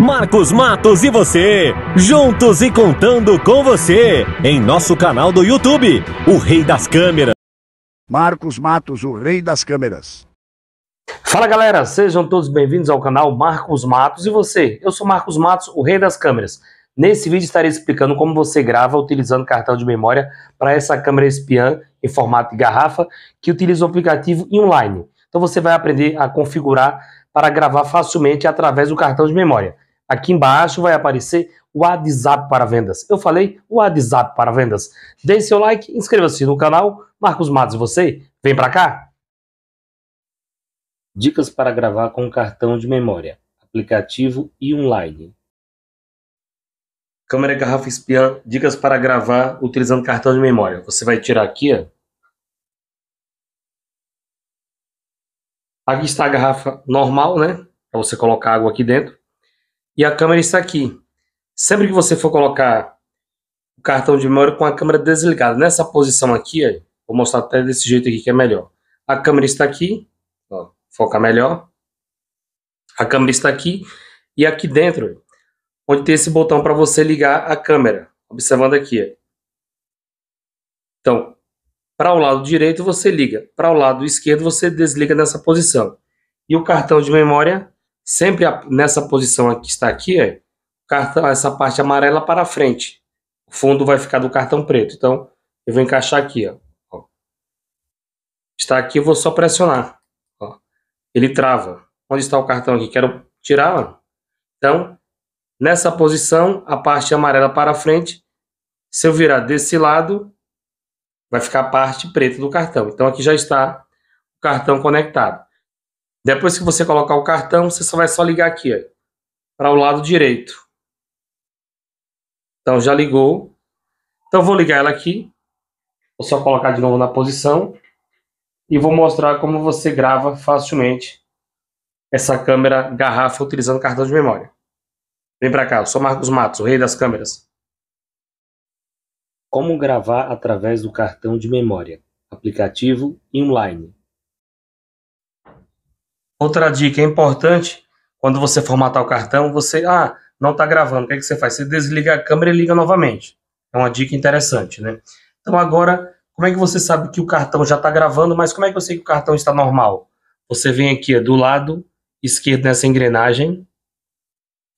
Marcos Matos e você, juntos e contando com você, em nosso canal do YouTube, o Rei das Câmeras. Marcos Matos, o Rei das Câmeras. Fala galera, sejam todos bem-vindos ao canal Marcos Matos e você. Eu sou Marcos Matos, o Rei das Câmeras. Nesse vídeo estarei explicando como você grava utilizando cartão de memória para essa câmera espiã em formato de garrafa que utiliza o aplicativo Inline. Então você vai aprender a configurar para gravar facilmente através do cartão de memória. Aqui embaixo vai aparecer o WhatsApp para vendas. Eu falei o WhatsApp para vendas. Deixe seu like, inscreva-se no canal. Marcos Matos, você vem para cá. Dicas para gravar com cartão de memória, aplicativo e online. Câmera garrafa espiã, dicas para gravar utilizando cartão de memória. Você vai tirar aqui, ó. Aqui está a garrafa normal, né? Para você colocar água aqui dentro e a câmera está aqui. Sempre que você for colocar o cartão de memória com a câmera desligada, nessa posição aqui, vou mostrar até desse jeito aqui que é melhor. A câmera está aqui, ó, foca melhor. A câmera está aqui e aqui dentro, onde tem esse botão para você ligar a câmera, observando aqui. Então, para o lado direito você liga, para o lado esquerdo você desliga nessa posição. E o cartão de memória sempre nessa posição aqui está aqui, ó, é, cartão, essa parte amarela para frente. O fundo vai ficar do cartão preto. Então, eu vou encaixar aqui, ó. Está aqui, eu vou só pressionar. Ó. Ele trava. Onde está o cartão aqui? Quero tirar. Ó. Então, nessa posição, a parte amarela para frente. Se eu virar desse lado, vai ficar a parte preta do cartão. Então, aqui já está o cartão conectado. Depois que você colocar o cartão, você só vai só ligar aqui, para o lado direito. Então já ligou. Então vou ligar ela aqui. Vou só colocar de novo na posição e vou mostrar como você grava facilmente essa câmera garrafa utilizando cartão de memória. Vem para cá, eu sou Marcos Matos, o rei das câmeras. Como gravar através do cartão de memória, aplicativo Inline. online. Outra dica é importante, quando você formatar o cartão, você, ah, não está gravando, o que, é que você faz? Você desliga a câmera e liga novamente. É uma dica interessante, né? Então agora, como é que você sabe que o cartão já está gravando, mas como é que eu sei que o cartão está normal? Você vem aqui do lado esquerdo nessa engrenagem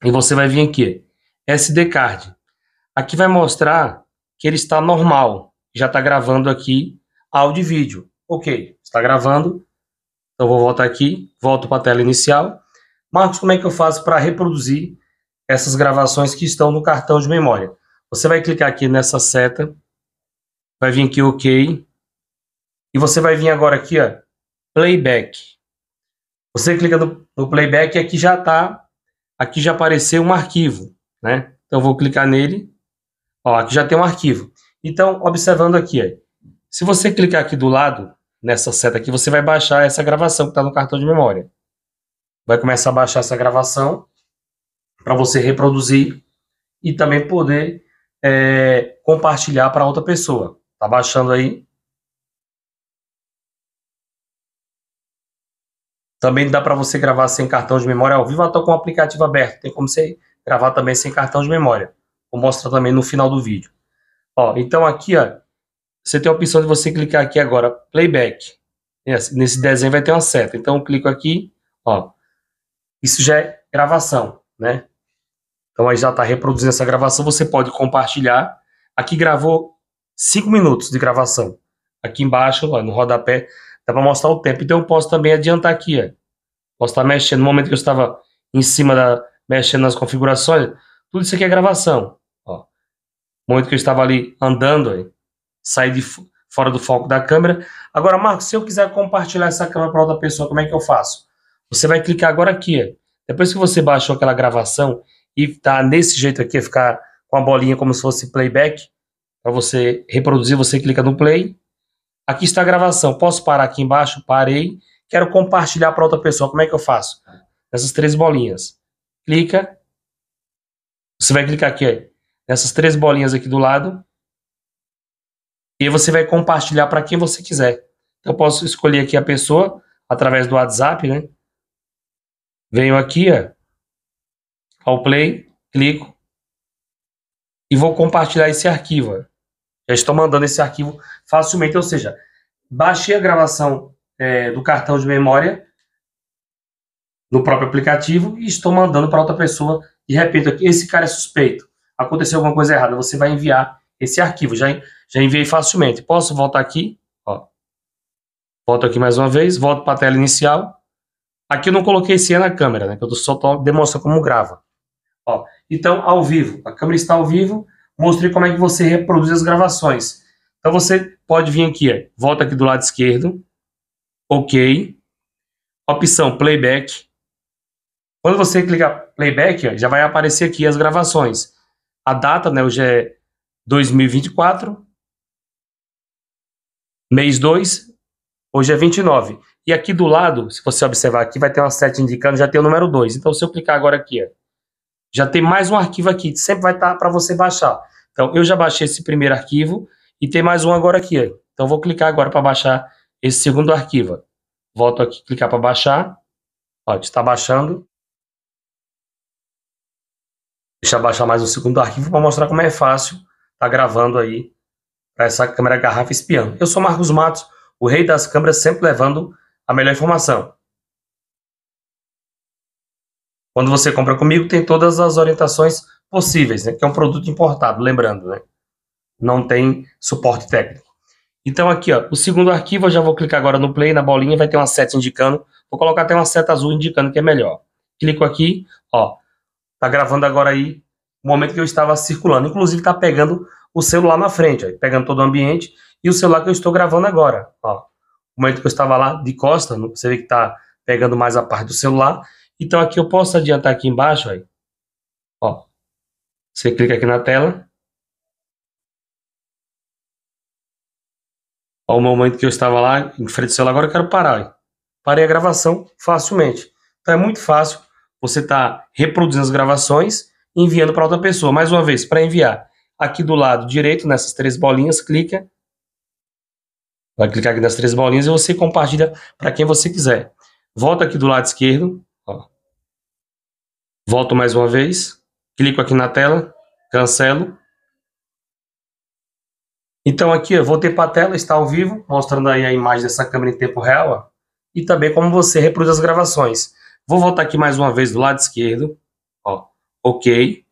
e você vai vir aqui, SD Card. Aqui vai mostrar que ele está normal, já está gravando aqui áudio e vídeo. Ok, está gravando, então vou voltar aqui, volto para a tela inicial. Marcos, como é que eu faço para reproduzir essas gravações que estão no cartão de memória? Você vai clicar aqui nessa seta, vai vir aqui OK, e você vai vir agora aqui, ó, Playback. Você clica no, no Playback e aqui já está, aqui já apareceu um arquivo, né? Então vou clicar nele, ó, aqui já tem um arquivo. Então, observando aqui, ó, se você clicar aqui do lado, nessa seta aqui, você vai baixar essa gravação que está no cartão de memória. Vai começar a baixar essa gravação para você reproduzir e também poder é, compartilhar para outra pessoa. Tá baixando aí? Também dá para você gravar sem cartão de memória ao vivo, até com o aplicativo aberto. Tem como você gravar também sem cartão de memória. Vou mostrar também no final do vídeo. Ó, então aqui, ó, você tem a opção de você clicar aqui agora, playback. É, nesse desenho vai ter uma seta. Então eu clico aqui, ó. Isso já é gravação, né? Então aí já está reproduzindo essa gravação. Você pode compartilhar. Aqui gravou 5 minutos de gravação. Aqui embaixo, ó, no rodapé, dá para mostrar o tempo. Então eu posso também adiantar aqui, ó. Posso estar tá mexendo. No momento que eu estava em cima da. mexendo nas configurações, tudo isso aqui é gravação. Ó. No momento que eu estava ali andando, aí, sair de fora do foco da câmera. Agora, Marcos, se eu quiser compartilhar essa câmera para outra pessoa, como é que eu faço? Você vai clicar agora aqui. Depois que você baixou aquela gravação e tá nesse jeito aqui, ficar com a bolinha como se fosse playback, para você reproduzir, você clica no play. Aqui está a gravação. Posso parar aqui embaixo? Parei. Quero compartilhar para outra pessoa. Como é que eu faço? Nessas três bolinhas. Clica. Você vai clicar aqui, ó, nessas três bolinhas aqui do lado e você vai compartilhar para quem você quiser. Então, eu posso escolher aqui a pessoa através do WhatsApp, né? Venho aqui, ó, ao play, clico e vou compartilhar esse arquivo. Já estou mandando esse arquivo facilmente, ou seja, baixei a gravação é, do cartão de memória no próprio aplicativo e estou mandando para outra pessoa. E repito aqui, esse cara é suspeito. Aconteceu alguma coisa errada, você vai enviar esse arquivo. Já, já enviei facilmente. Posso voltar aqui? Ó. Volto aqui mais uma vez, volto para a tela inicial. Aqui eu não coloquei esse na câmera, né? Que eu só demonstro como grava. Ó, então, ao vivo. A câmera está ao vivo. Mostrei como é que você reproduz as gravações. Então, você pode vir aqui, ó, volta aqui do lado esquerdo. OK. Opção Playback. Quando você clicar Playback, ó, já vai aparecer aqui as gravações. A data, né? Hoje é 2024, mês 2, hoje é 29. E aqui do lado, se você observar aqui, vai ter uma seta indicando, já tem o número 2. Então, se eu clicar agora aqui, já tem mais um arquivo aqui, sempre vai estar tá para você baixar. Então, eu já baixei esse primeiro arquivo e tem mais um agora aqui. Então, vou clicar agora para baixar esse segundo arquivo. Volto aqui, clicar para baixar. Ó, está baixando. Deixa eu baixar mais um segundo arquivo para mostrar como é fácil tá gravando aí para essa câmera garrafa espião. Eu sou Marcos Matos, o rei das câmeras, sempre levando a melhor informação. Quando você compra comigo, tem todas as orientações possíveis, né? Que é um produto importado, lembrando, né? Não tem suporte técnico. Então aqui, ó, o segundo arquivo, eu já vou clicar agora no play, na bolinha, vai ter uma seta indicando. Vou colocar até uma seta azul indicando que é melhor. Clico aqui, ó. Tá gravando agora aí o momento que eu estava circulando. Inclusive, está pegando o celular na frente, ó, pegando todo o ambiente e o celular que eu estou gravando agora. Ó. O momento que eu estava lá de costa, você vê que está pegando mais a parte do celular. Então, aqui eu posso adiantar aqui embaixo. Ó. ó. Você clica aqui na tela. ao o momento que eu estava lá em frente do celular, agora eu quero parar. Ó. Parei a gravação facilmente. Então, é muito fácil você está reproduzindo as gravações enviando para outra pessoa. Mais uma vez, para enviar, aqui do lado direito, nessas três bolinhas, clica. Vai clicar aqui nas três bolinhas e você compartilha para quem você quiser. Volta aqui do lado esquerdo. Ó. Volto mais uma vez. Clico aqui na tela. Cancelo. Então aqui eu voltei para a tela, está ao vivo, mostrando aí a imagem dessa câmera em tempo real. Ó. E também como você reproduz as gravações. Vou voltar aqui mais uma vez do lado esquerdo. OK.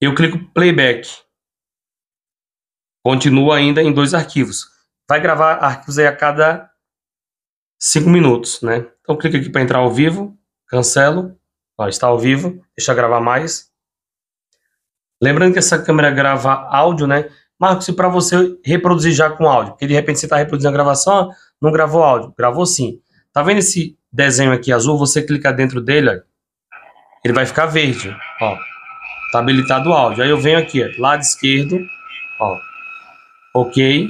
Eu clico playback. Continua ainda em dois arquivos. Vai gravar arquivos aí a cada cinco minutos, né? Então clica aqui para entrar ao vivo, cancelo. Ó, está ao vivo, deixa gravar mais. Lembrando que essa câmera grava áudio, né? Marcos, se para você reproduzir já com áudio, porque de repente você está reproduzindo a gravação, não gravou áudio, gravou sim. Tá vendo esse desenho aqui azul? Você clica dentro dele, ó, ele vai ficar verde, ó. Tá habilitado o áudio. Aí eu venho aqui, ó, lado esquerdo, ó. OK.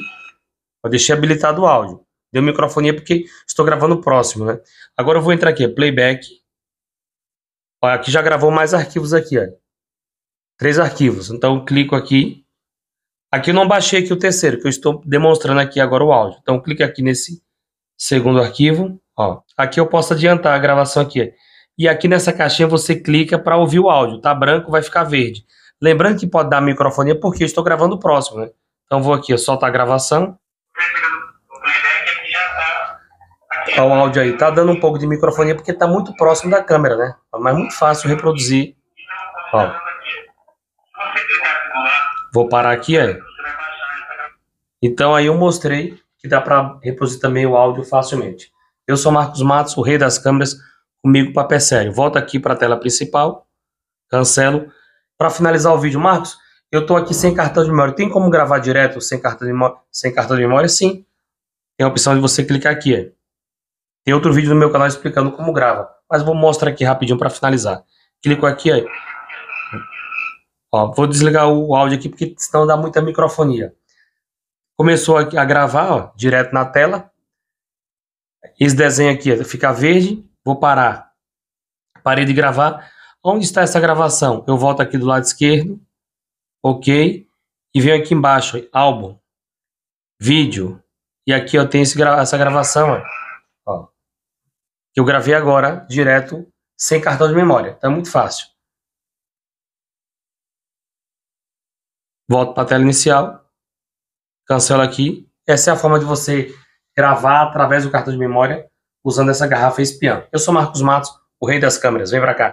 Eu deixei habilitado o áudio. Deu microfonia porque estou gravando próximo, né? Agora eu vou entrar aqui, playback. Ó, aqui já gravou mais arquivos aqui, ó. Três arquivos. Então clico aqui. Aqui eu não baixei aqui o terceiro, que eu estou demonstrando aqui agora o áudio. Então clique aqui nesse segundo arquivo, ó. Aqui eu posso adiantar a gravação aqui. E aqui nessa caixinha você clica para ouvir o áudio. Tá branco, vai ficar verde. Lembrando que pode dar microfonia porque eu estou gravando o próximo, né? Então vou aqui, solta é soltar tá a gravação. Olha o áudio aí. Tá dando um pouco de microfonia porque tá muito próximo da câmera, né? Mas é muito fácil reproduzir. Ó. Vou parar aqui, ó. Então aí eu mostrei que dá para reproduzir também o áudio facilmente. Eu sou Marcos Matos, o rei das câmeras comigo para a sério. Volto aqui para a tela principal, cancelo. Para finalizar o vídeo, Marcos, eu estou aqui sem cartão de memória. Tem como gravar direto sem cartão de memória? Sem cartão de memória? Sim. Tem a opção de você clicar aqui. É. Tem outro vídeo no meu canal explicando como grava, mas vou mostrar aqui rapidinho para finalizar. Clico aqui, ó. É. ó. Vou desligar o áudio aqui porque senão dá muita microfonia. Começou a gravar ó, direto na tela. Esse desenho aqui fica verde, Vou parar. Parei de gravar. Onde está essa gravação? Eu volto aqui do lado esquerdo. OK. E venho aqui embaixo, álbum, vídeo. E aqui eu tenho esse, essa gravação, ó, que eu gravei agora, direto, sem cartão de memória. Então é muito fácil. Volto para a tela inicial, cancelo aqui. Essa é a forma de você gravar através do cartão de memória usando essa garrafa espiã. Eu sou Marcos Matos, o rei das câmeras. Vem pra cá.